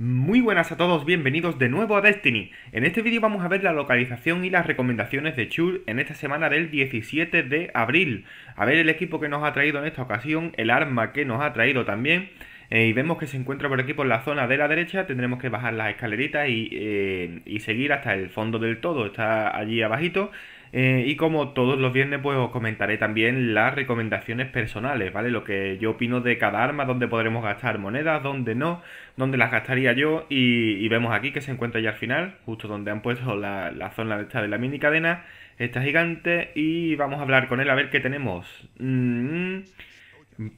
Muy buenas a todos, bienvenidos de nuevo a Destiny. En este vídeo vamos a ver la localización y las recomendaciones de Chur en esta semana del 17 de abril. A ver el equipo que nos ha traído en esta ocasión, el arma que nos ha traído también. Eh, y vemos que se encuentra por aquí por la zona de la derecha, tendremos que bajar las escaleritas y, eh, y seguir hasta el fondo del todo, está allí abajito. Eh, y como todos los viernes, pues os comentaré también las recomendaciones personales, ¿vale? Lo que yo opino de cada arma, dónde podremos gastar monedas, dónde no, dónde las gastaría yo. Y, vemos aquí que se encuentra ya al final, justo donde han puesto la, la zona esta de la mini cadena, esta gigante. Y vamos a hablar con él a ver qué tenemos. Mm,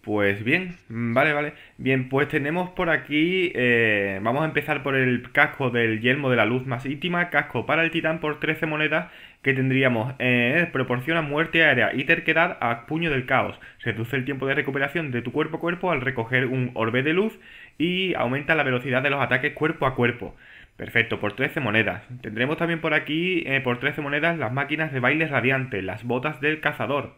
pues bien, vale, vale. Bien, pues tenemos por aquí, eh, vamos a empezar por el casco del yelmo de la luz más íntima, casco para el titán por 13 monedas que tendríamos. Eh, proporciona muerte aérea y terquedad a puño del caos. Reduce el tiempo de recuperación de tu cuerpo a cuerpo al recoger un orbe de luz y aumenta la velocidad de los ataques cuerpo a cuerpo. Perfecto, por 13 monedas. Tendremos también por aquí, eh, por 13 monedas, las máquinas de baile radiante, las botas del cazador.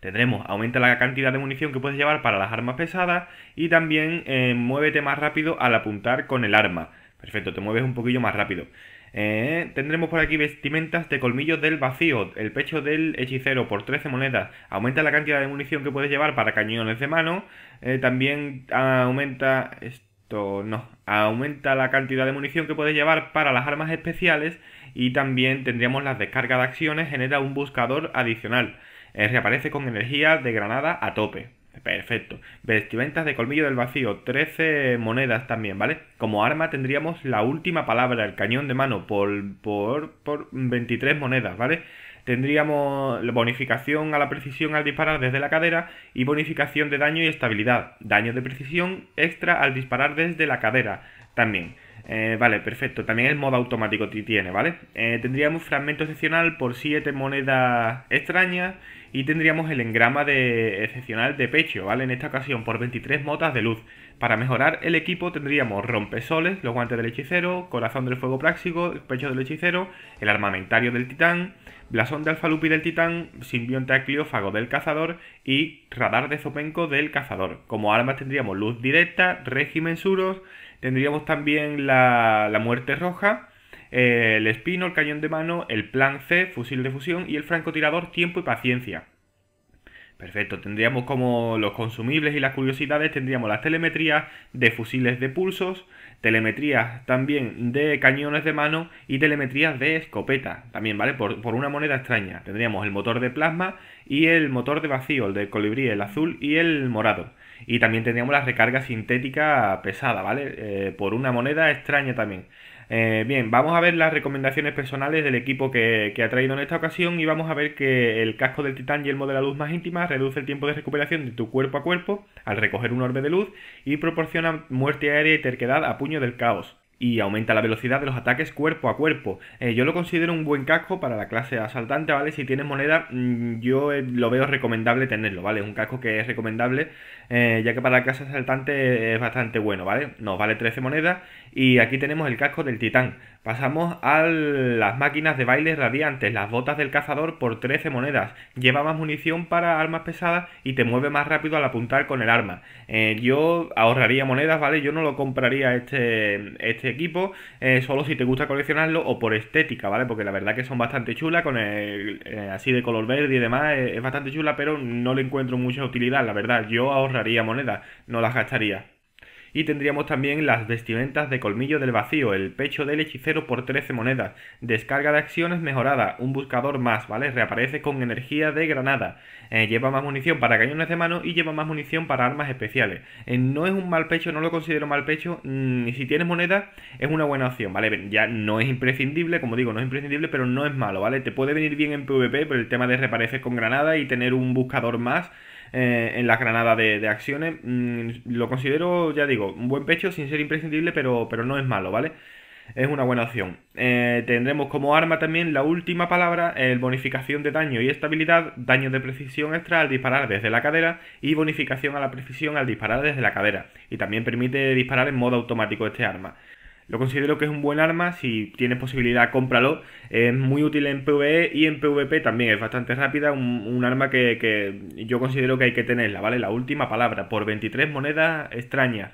Tendremos aumenta la cantidad de munición que puedes llevar para las armas pesadas y también eh, muévete más rápido al apuntar con el arma. Perfecto, te mueves un poquillo más rápido. Eh, tendremos por aquí vestimentas de colmillos del vacío, el pecho del hechicero por 13 monedas. Aumenta la cantidad de munición que puedes llevar para cañones de mano. Eh, también aumenta... Esto no. Aumenta la cantidad de munición que puedes llevar para las armas especiales. Y también tendríamos las descargas de acciones, genera un buscador adicional reaparece con energía de granada a tope. Perfecto. Vestimentas de colmillo del vacío, 13 monedas también, ¿vale? Como arma tendríamos la última palabra, el cañón de mano, por, por, 23 monedas, ¿vale? Tendríamos bonificación a la precisión al disparar desde la cadera y bonificación de daño y estabilidad. Daño de precisión extra al disparar desde la cadera también. Eh, vale, perfecto. También el modo automático tiene, ¿vale? Eh, tendríamos fragmento excepcional por 7 monedas extrañas y tendríamos el engrama de excepcional de pecho, ¿vale? En esta ocasión por 23 motas de luz. Para mejorar el equipo tendríamos rompesoles, los guantes del hechicero, corazón del fuego práctico, el pecho del hechicero, el armamentario del titán, blasón de alfalupi del titán, simbionte acliófago del cazador y radar de zopenco del cazador. Como armas tendríamos luz directa, régimen suros, tendríamos también la, la muerte roja, el espino, el cañón de mano, el plan C, fusil de fusión y el francotirador, tiempo y paciencia. Perfecto, tendríamos como los consumibles y las curiosidades, tendríamos las telemetrías de fusiles de pulsos, telemetrías también de cañones de mano y telemetrías de escopeta, también, ¿vale? Por, una moneda extraña. Tendríamos el motor de plasma y el motor de vacío, el de colibrí, el azul y el morado. Y también teníamos la recarga sintética pesada, ¿vale? Eh, por una moneda extraña también. Eh, bien, vamos a ver las recomendaciones personales del equipo que, ha traído en esta ocasión y vamos a ver que el casco del titán y el de la luz más íntima reduce el tiempo de recuperación de tu cuerpo a cuerpo al recoger un orbe de luz y proporciona muerte aérea y terquedad a puño del caos y aumenta la velocidad de los ataques cuerpo a cuerpo. Eh, yo lo considero un buen casco para la clase asaltante, ¿vale? Si tienes moneda, mm, yo eh, lo veo recomendable tenerlo, ¿vale? un casco que es recomendable, eh, ya que para la clase asaltante es bastante bueno, ¿vale? Nos vale 13 monedas y aquí tenemos el casco del titán. Pasamos a las máquinas de baile radiantes, las botas del cazador por 13 monedas. Lleva más munición para armas pesadas y te mueve más rápido al apuntar con el arma. yo ahorraría monedas, ¿vale? Yo no lo compraría este... este equipo, eh, solo si te gusta coleccionarlo o por estética, ¿vale? Porque la verdad que son bastante chulas, con el, eh, así de color verde y demás, es bastante chula, pero no le encuentro mucha utilidad, la verdad. Yo ahorraría monedas, no las gastaría. Y tendríamos también las vestimentas de colmillo del vacío, el pecho del hechicero por 13 monedas, descarga de acciones mejorada, un buscador más, ¿vale? Reaparece con energía de granada, eh, lleva más munición para cañones de mano y lleva más munición para armas especiales. Eh, no es un mal pecho, no lo considero mal pecho, ni mm, si tienes monedas es una buena opción, ¿vale? Ya no es imprescindible, como digo, no es imprescindible, pero no es malo, ¿vale? Te puede venir bien en PvP pero el tema de reaparecer con granada y tener un buscador más. Eh, en la granada de, acciones. Mm, lo considero, ya digo, un buen pecho sin ser imprescindible, pero, no es malo, ¿vale? Es una buena opción. Eh, tendremos como arma también la última palabra, el bonificación de daño y estabilidad, daño de precisión extra al disparar desde la cadera y bonificación a la precisión al disparar desde la cadera. Y también permite disparar en modo automático este arma. Lo considero que es un buen arma, si tienes posibilidad cómpralo. Es muy útil en PvE y en PvP también, es bastante rápida, un, arma que, que, yo considero que hay que tenerla, ¿vale? La última palabra, por 23 monedas extrañas.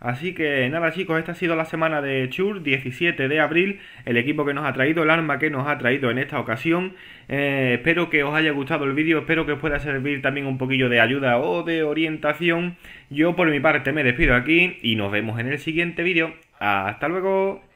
Así que nada chicos, esta ha sido la semana de Chur, 17 de abril, el equipo que nos ha traído, el arma que nos ha traído en esta ocasión. Eh, espero que os haya gustado el vídeo, espero que os pueda servir también un poquillo de ayuda o de orientación. Yo por mi parte me despido aquí y nos vemos en el siguiente vídeo. ¡Hasta luego!